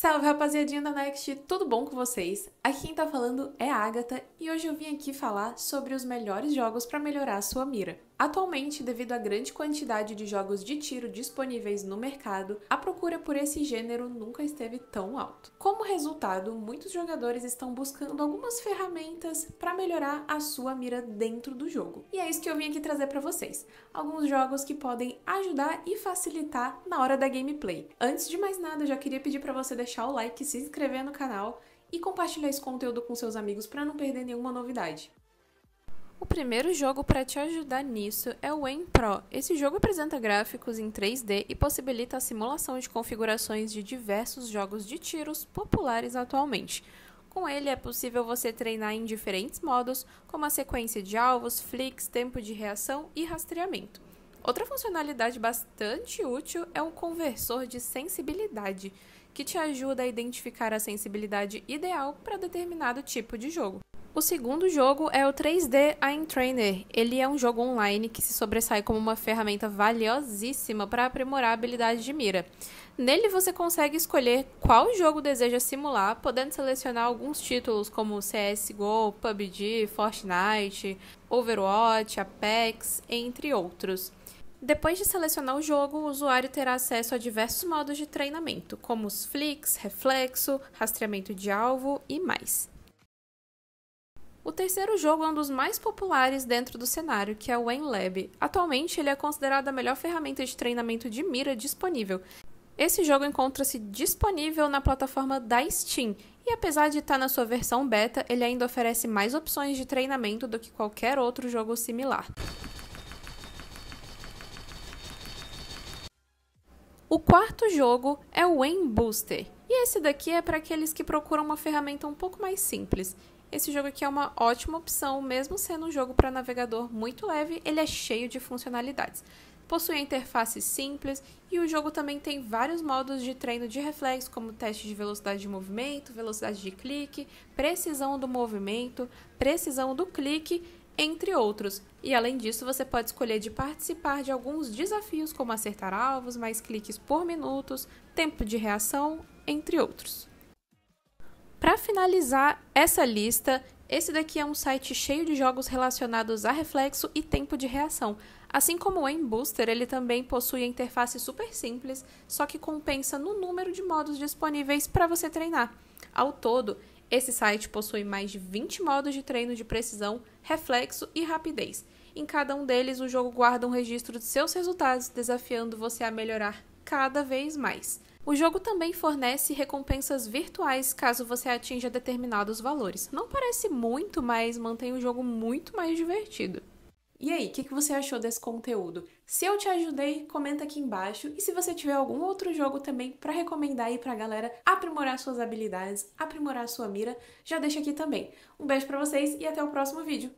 Salve rapaziadinha da Next, tudo bom com vocês? Aqui quem tá falando é a Agatha e hoje eu vim aqui falar sobre os melhores jogos para melhorar a sua mira. Atualmente, devido à grande quantidade de jogos de tiro disponíveis no mercado, a procura por esse gênero nunca esteve tão alto. Como resultado, muitos jogadores estão buscando algumas ferramentas para melhorar a sua mira dentro do jogo. E é isso que eu vim aqui trazer para vocês, alguns jogos que podem ajudar e facilitar na hora da gameplay. Antes de mais nada, eu já queria pedir para você deixar deixar o like, se inscrever no canal e compartilhar esse conteúdo com seus amigos para não perder nenhuma novidade. O primeiro jogo para te ajudar nisso é o Pro. Esse jogo apresenta gráficos em 3D e possibilita a simulação de configurações de diversos jogos de tiros populares atualmente. Com ele é possível você treinar em diferentes modos, como a sequência de alvos, flicks, tempo de reação e rastreamento. Outra funcionalidade bastante útil é um conversor de sensibilidade, que te ajuda a identificar a sensibilidade ideal para determinado tipo de jogo. O segundo jogo é o 3D Eye Trainer. Ele é um jogo online que se sobressai como uma ferramenta valiosíssima para aprimorar a habilidade de mira. Nele você consegue escolher qual jogo deseja simular, podendo selecionar alguns títulos como CS:GO, PUBG, Fortnite, Overwatch, Apex, entre outros. Depois de selecionar o jogo, o usuário terá acesso a diversos modos de treinamento, como os flicks, reflexo, rastreamento de alvo e mais. O terceiro jogo é um dos mais populares dentro do cenário, que é o Lab. Atualmente, ele é considerado a melhor ferramenta de treinamento de mira disponível. Esse jogo encontra-se disponível na plataforma da Steam, e apesar de estar na sua versão beta, ele ainda oferece mais opções de treinamento do que qualquer outro jogo similar. O quarto jogo é o Wayne Booster. E esse daqui é para aqueles que procuram uma ferramenta um pouco mais simples. Esse jogo aqui é uma ótima opção, mesmo sendo um jogo para navegador muito leve, ele é cheio de funcionalidades. Possui a interface simples e o jogo também tem vários modos de treino de reflexo, como teste de velocidade de movimento, velocidade de clique, precisão do movimento, precisão do clique entre outros. E além disso, você pode escolher de participar de alguns desafios, como acertar alvos, mais cliques por minutos, tempo de reação, entre outros. Para finalizar essa lista, esse daqui é um site cheio de jogos relacionados a reflexo e tempo de reação. Assim como o Booster, ele também possui a interface super simples, só que compensa no número de modos disponíveis para você treinar. Ao todo, esse site possui mais de 20 modos de treino de precisão, reflexo e rapidez. Em cada um deles, o jogo guarda um registro de seus resultados, desafiando você a melhorar cada vez mais. O jogo também fornece recompensas virtuais caso você atinja determinados valores. Não parece muito, mas mantém o jogo muito mais divertido. E aí, o que, que você achou desse conteúdo? Se eu te ajudei, comenta aqui embaixo. E se você tiver algum outro jogo também para recomendar aí pra galera aprimorar suas habilidades, aprimorar sua mira, já deixa aqui também. Um beijo para vocês e até o próximo vídeo.